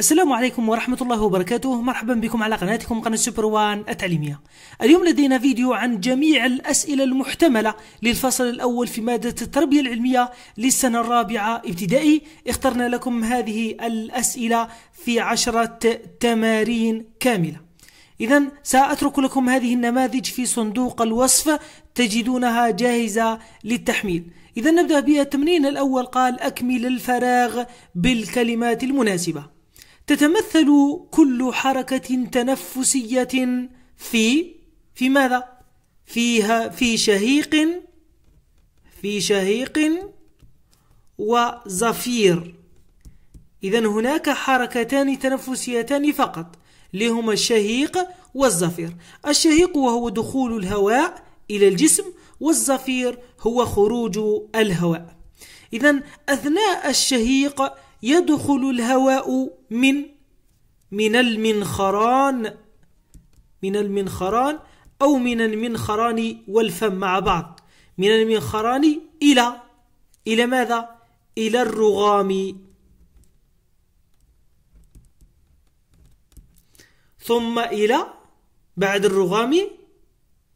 السلام عليكم ورحمة الله وبركاته مرحبا بكم على قناتكم قناة سوبر وان التعليمية اليوم لدينا فيديو عن جميع الأسئلة المحتملة للفصل الأول في مادة التربية العلمية للسنة الرابعة ابتدائي اخترنا لكم هذه الأسئلة في عشرة تمارين كاملة إذا سأترك لكم هذه النماذج في صندوق الوصف تجدونها جاهزة للتحميل إذا نبدأ بها التمرين الأول قال أكمل الفراغ بالكلمات المناسبة تتمثل كل حركة تنفسية في في ماذا؟ فيها في شهيق في شهيق وزفير إذا هناك حركتان تنفسيتان فقط لهما الشهيق والزفير الشهيق وهو دخول الهواء إلى الجسم والزفير هو خروج الهواء إذا أثناء الشهيق يدخل الهواء من من المنخران من المنخران أو من المنخران والفم مع بعض من المنخران إلى إلى ماذا؟ إلى الرغام ثم إلى بعد الرغام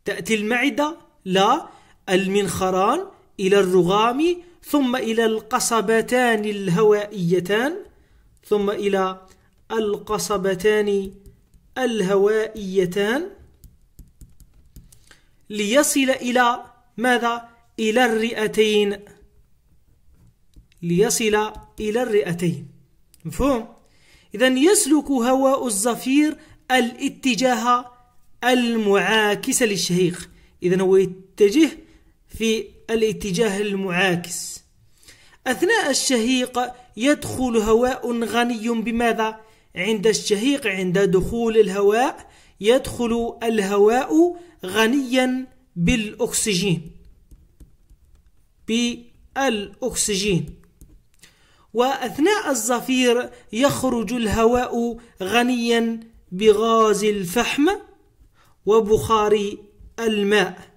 تأتي المعدة لا المنخران إلى الرغام ثم إلى القصبتان الهوائيتان ثم إلى القصبتان الهوائيتان ليصل إلى ماذا؟ إلى الرئتين ليصل إلى الرئتين مفهوم؟ إذا يسلك هواء الزفير الاتجاه المعاكس للشهيق إذا هو يتجه في الاتجاه المعاكس أثناء الشهيق يدخل هواء غني بماذا؟ عند الشهيق عند دخول الهواء يدخل الهواء غنيا بالأكسجين بالأكسجين وأثناء الزفير يخرج الهواء غنيا بغاز الفحم وبخار الماء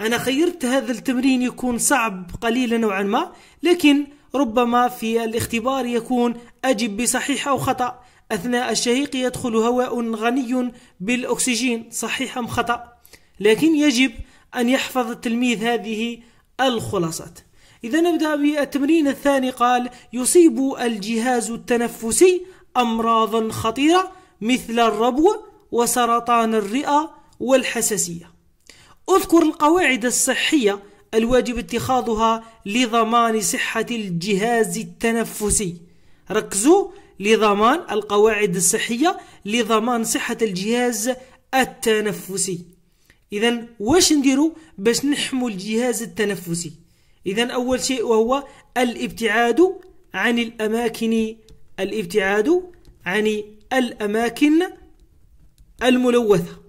أنا خيرت هذا التمرين يكون صعب قليلا نوعا ما لكن ربما في الاختبار يكون أجب بصحيح أو خطأ أثناء الشهيق يدخل هواء غني بالأكسجين صحيح أم خطأ لكن يجب أن يحفظ التلميذ هذه الخلاصات إذا نبدأ بالتمرين الثاني قال يصيب الجهاز التنفسي أمراضا خطيرة مثل الربو وسرطان الرئة والحساسية اذكر القواعد الصحية الواجب اتخاذها لضمان صحة الجهاز التنفسي ركزوا لضمان القواعد الصحية لضمان صحة الجهاز التنفسي إذا واش نديرو باش نحمو الجهاز التنفسي إذا أول شيء وهو الابتعاد عن الأماكن الابتعاد عن الأماكن الملوثة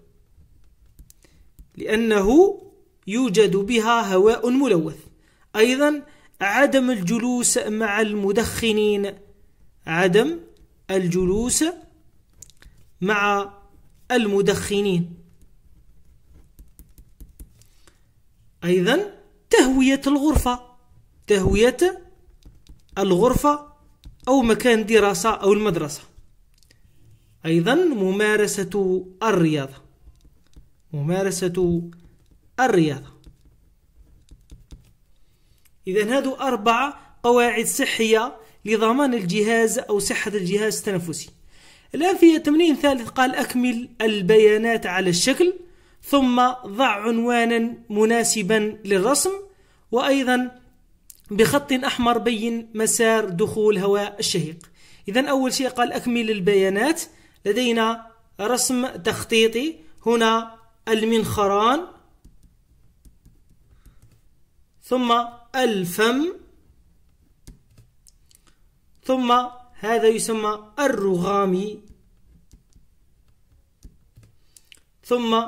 لأنه يوجد بها هواء ملوث أيضا عدم الجلوس مع المدخنين عدم الجلوس مع المدخنين أيضا تهوية الغرفة تهوية الغرفة أو مكان دراسة أو المدرسة أيضا ممارسة الرياضة ممارسة الرياضة إذا هادو أربعة قواعد صحية لضمان الجهاز أو صحة الجهاز التنفسي الآن في تمرين ثالث قال أكمل البيانات على الشكل ثم ضع عنوانا مناسبا للرسم وأيضا بخط أحمر بين مسار دخول هواء الشهيق إذا أول شيء قال أكمل البيانات لدينا رسم تخطيطي هنا المنخران ثم الفم ثم هذا يسمى الرغامي ثم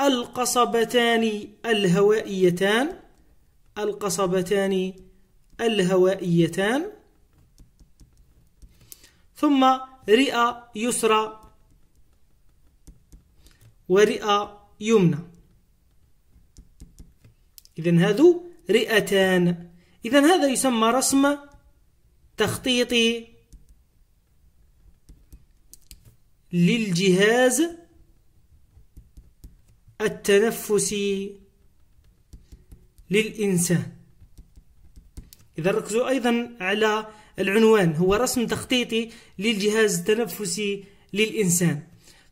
القصبتان الهوائيتان القصبتان الهوائيتان ثم رئة يسرى ورئة يمنى إذا هذو رئتان إذا هذا يسمى رسم تخطيطي للجهاز التنفسي للإنسان إذا ركزوا أيضا على العنوان هو رسم تخطيطي للجهاز التنفسي للإنسان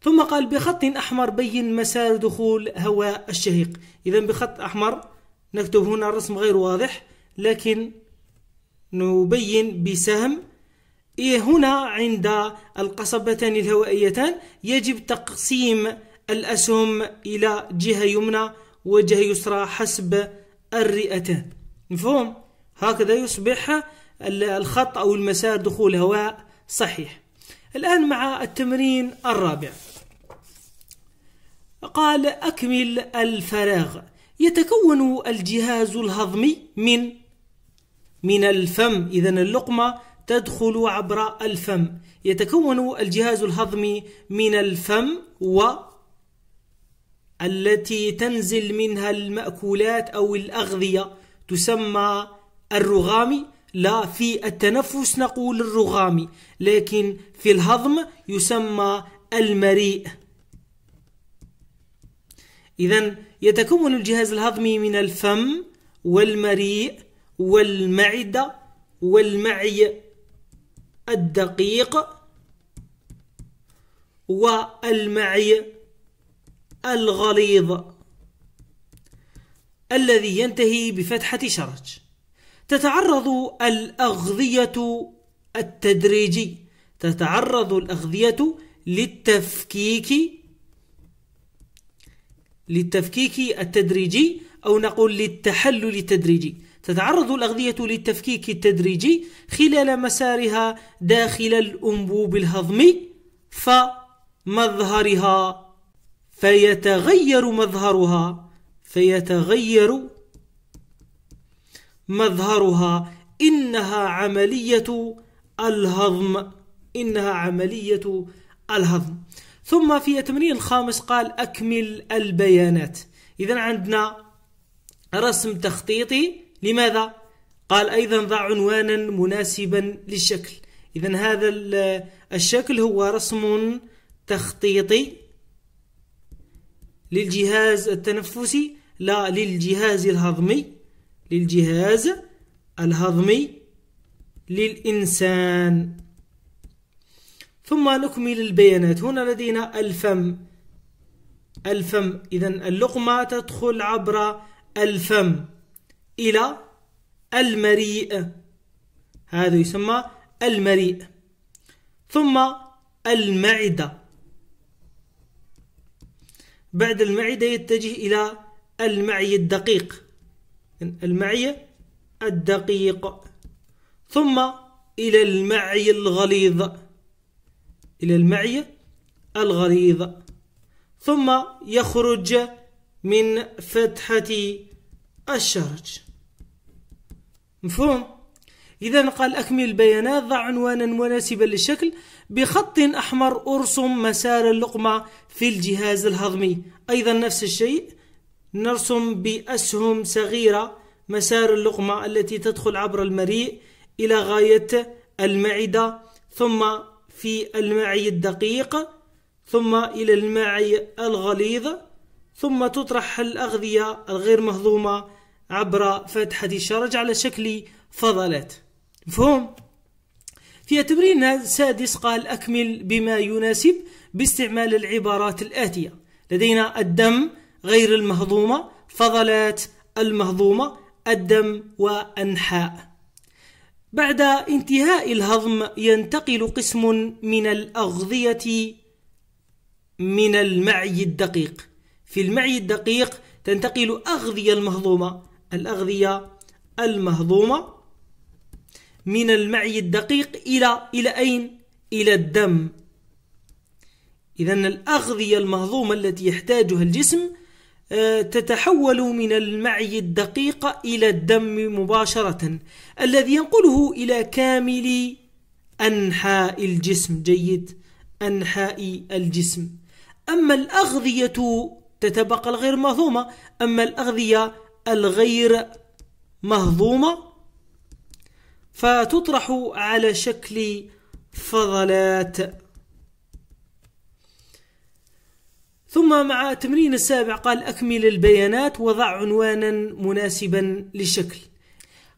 ثم قال بخط أحمر بين مسار دخول هواء الشهيق إذا بخط أحمر نكتب هنا الرسم غير واضح لكن نبين بسهم إيه هنا عند القصبتان الهوائيتان يجب تقسيم الأسهم إلى جهة يمنى وجهة يسرى حسب الرئتان مفهوم؟ هكذا يصبح الخط أو المسار دخول هواء صحيح الآن مع التمرين الرابع قال أكمل الفراغ يتكون الجهاز الهضمي من من الفم إذا اللقمة تدخل عبر الفم يتكون الجهاز الهضمي من الفم و التي تنزل منها المأكولات أو الأغذية تسمى الرغامي لا في التنفس نقول الرغامي لكن في الهضم يسمى المريء إذا يتكون الجهاز الهضمي من الفم والمريء والمعدة والمعي الدقيق والمعي الغليظ الذي ينتهي بفتحة شرج تتعرض الأغذية التدريجي تتعرض الأغذية للتفكيك للتفكيك التدريجي أو نقول للتحلل التدريجي تتعرض الأغذية للتفكيك التدريجي خلال مسارها داخل الأنبوب الهضمي فمظهرها فيتغير مظهرها فيتغير مظهرها إنها عملية الهضم إنها عملية الهضم ثم في التمرين الخامس قال أكمل البيانات إذا عندنا رسم تخطيطي لماذا؟ قال أيضا ضع عنوانا مناسبا للشكل إذا هذا الشكل هو رسم تخطيطي للجهاز التنفسي لا للجهاز الهضمي للجهاز الهضمي للإنسان ثم نكمل البيانات هنا لدينا الفم الفم إذا اللقمة تدخل عبر الفم إلى المريء هذا يسمى المريء ثم المعدة بعد المعدة يتجه إلى المعي الدقيق المعي الدقيق ثم إلى المعي الغليظ إلى المعية الغليظة ثم يخرج من فتحة الشرج مفهوم؟ إذا قال أكمل البيانات ضع عنوانا مناسبا للشكل بخط أحمر أرسم مسار اللقمة في الجهاز الهضمي أيضا نفس الشيء نرسم بأسهم صغيرة مسار اللقمة التي تدخل عبر المريء إلى غاية المعدة ثم في المعي الدقيق ثم إلى المعي الغليظ ثم تطرح الأغذية الغير مهضومة عبر فتحة الشرج على شكل فضلات مفهوم؟ في تمرين السادس قال أكمل بما يناسب باستعمال العبارات الآتية لدينا الدم غير المهضومة فضلات المهضومة الدم وأنحاء بعد انتهاء الهضم ينتقل قسم من الأغذية من المعي الدقيق في المعي الدقيق تنتقل أغذية المهضومة الأغذية المهضومة من المعي الدقيق إلى إلى أين؟ إلى الدم إذا الأغذية المهضومة التي يحتاجها الجسم آه، تتحول من المعي الدقيق إلى الدم مباشرة الذي ينقله إلى كامل أنحاء الجسم جيد أنحاء الجسم أما الأغذية تتبقى الغير مهضومة أما الأغذية الغير مهضومة فتطرح على شكل فضلات ثم مع تمرين السابع قال أكمل البيانات وضع عنوانا مناسبا للشكل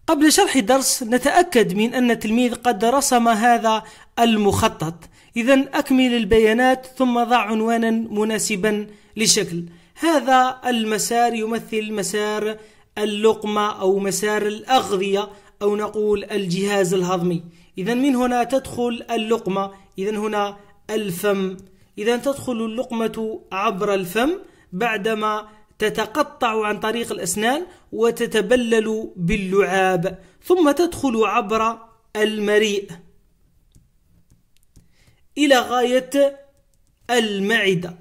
قبل شرح الدرس نتأكد من أن التلميذ قد رسم هذا المخطط إذا أكمل البيانات ثم ضع عنوانا مناسبا للشكل هذا المسار يمثل مسار اللقمة أو مسار الأغذية أو نقول الجهاز الهضمي إذا من هنا تدخل اللقمة إذا هنا الفم إذا تدخل اللقمة عبر الفم بعدما تتقطع عن طريق الأسنان وتتبلل باللعاب ثم تدخل عبر المريء إلى غاية المعدة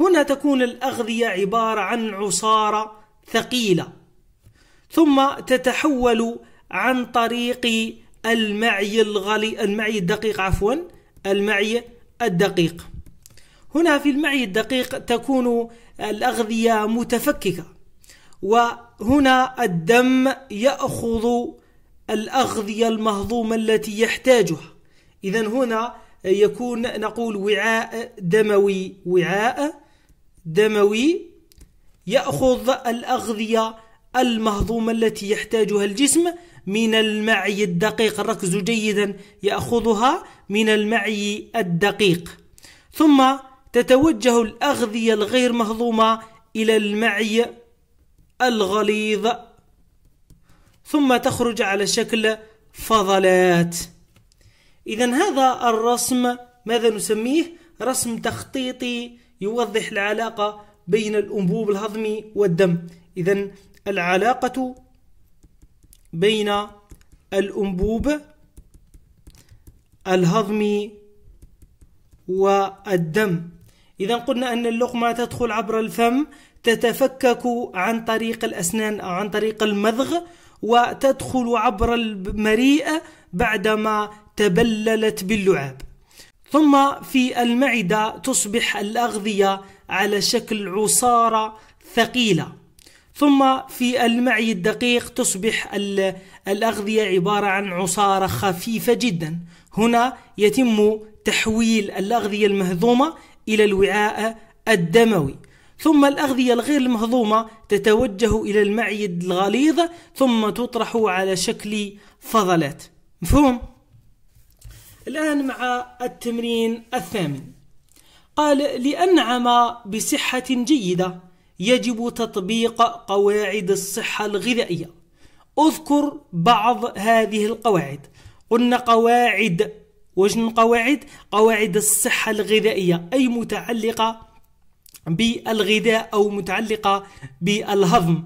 هنا تكون الأغذية عبارة عن عصارة ثقيلة ثم تتحول عن طريق المعي الغلي المعي الدقيق عفوا المعي الدقيق هنا في المعي الدقيق تكون الأغذية متفككة وهنا الدم يأخذ الأغذية المهضومة التي يحتاجها إذا هنا يكون نقول وعاء دموي وعاء دموي يأخذ الأغذية المهضومة التي يحتاجها الجسم من المعي الدقيق ركزوا جيدا يأخذها من المعي الدقيق ثم تتوجه الأغذية الغير مهضومة إلى المعي الغليظ ثم تخرج على شكل فضلات إذا هذا الرسم ماذا نسميه؟ رسم تخطيطي يوضح العلاقة بين الأنبوب الهضمي والدم إذا العلاقة بين الأنبوب الهضمي والدم إذا قلنا أن اللقمة تدخل عبر الفم تتفكك عن طريق الأسنان أو عن طريق المضغ وتدخل عبر المريء بعدما تبللت باللعاب ثم في المعدة تصبح الأغذية على شكل عصارة ثقيلة ثم في المعي الدقيق تصبح الأغذية عبارة عن عصارة خفيفة جدا هنا يتم تحويل الأغذية المهضومة إلى الوعاء الدموي ثم الأغذية الغير المهضومة تتوجه إلى المعي الغليظ ثم تطرح على شكل فضلات مفهوم؟ الآن مع التمرين الثامن قال لأنعم بصحة جيدة يجب تطبيق قواعد الصحة الغذائية أذكر بعض هذه القواعد قلنا قواعد وجن القواعد؟ قواعد الصحة الغذائية أي متعلقة بالغذاء أو متعلقة بالهضم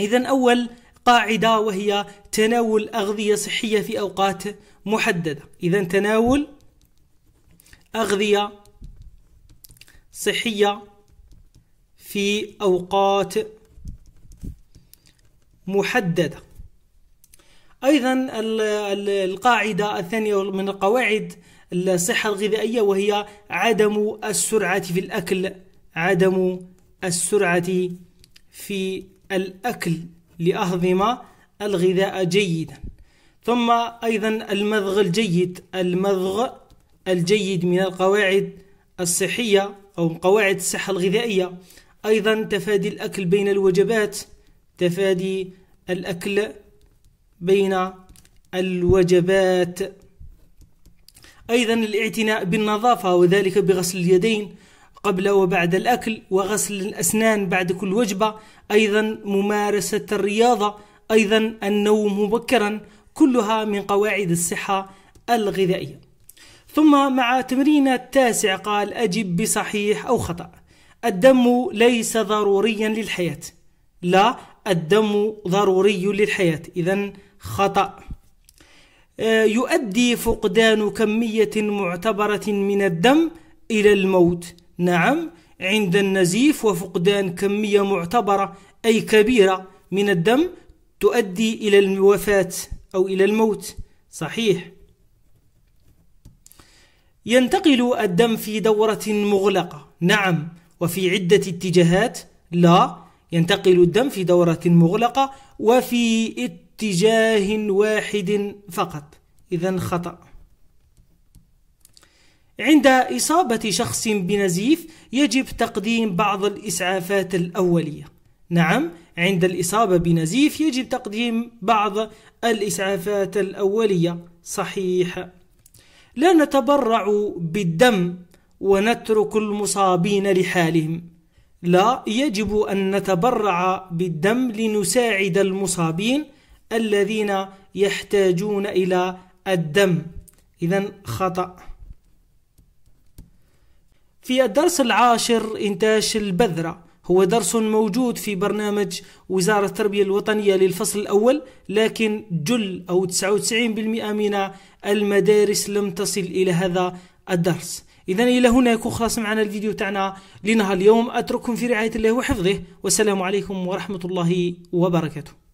إذا أول قاعدة وهي تناول أغذية صحية في أوقات محددة إذا تناول أغذية صحية في أوقات محددة أيضا القاعدة الثانية من القواعد الصحة الغذائية وهي عدم السرعة في الأكل عدم السرعة في الأكل لأهضم الغذاء جيدا ثم أيضا المضغ الجيد المضغ الجيد من القواعد الصحية أو قواعد الصحة الغذائية أيضا تفادي الأكل بين الوجبات تفادي الأكل بين الوجبات أيضا الاعتناء بالنظافة وذلك بغسل اليدين قبل وبعد الأكل وغسل الأسنان بعد كل وجبة أيضا ممارسة الرياضة أيضا النوم مبكرا كلها من قواعد الصحة الغذائية ثم مع تمرين التاسع قال أجب بصحيح أو خطأ الدم ليس ضروريا للحياة لا الدم ضروري للحياة إذا خطأ آه، يؤدي فقدان كمية معتبرة من الدم إلى الموت نعم عند النزيف وفقدان كمية معتبرة أي كبيرة من الدم تؤدي إلى الوفاة أو إلى الموت صحيح ينتقل الدم في دورة مغلقة نعم وفي عدة اتجاهات لا ينتقل الدم في دورة مغلقة وفي اتجاه واحد فقط إذا خطأ عند إصابة شخص بنزيف يجب تقديم بعض الإسعافات الأولية نعم عند الإصابة بنزيف يجب تقديم بعض الإسعافات الأولية صحيح لا نتبرع بالدم ونترك المصابين لحالهم لا يجب أن نتبرع بالدم لنساعد المصابين الذين يحتاجون إلى الدم إذا خطأ في الدرس العاشر إنتاج البذرة هو درس موجود في برنامج وزارة التربية الوطنية للفصل الأول لكن جل أو 99% من المدارس لم تصل إلى هذا الدرس إذا إلى هنا يكون خلاص معنا الفيديو تاعنا لنهار اليوم أترككم في رعاية الله وحفظه والسلام عليكم ورحمة الله وبركاته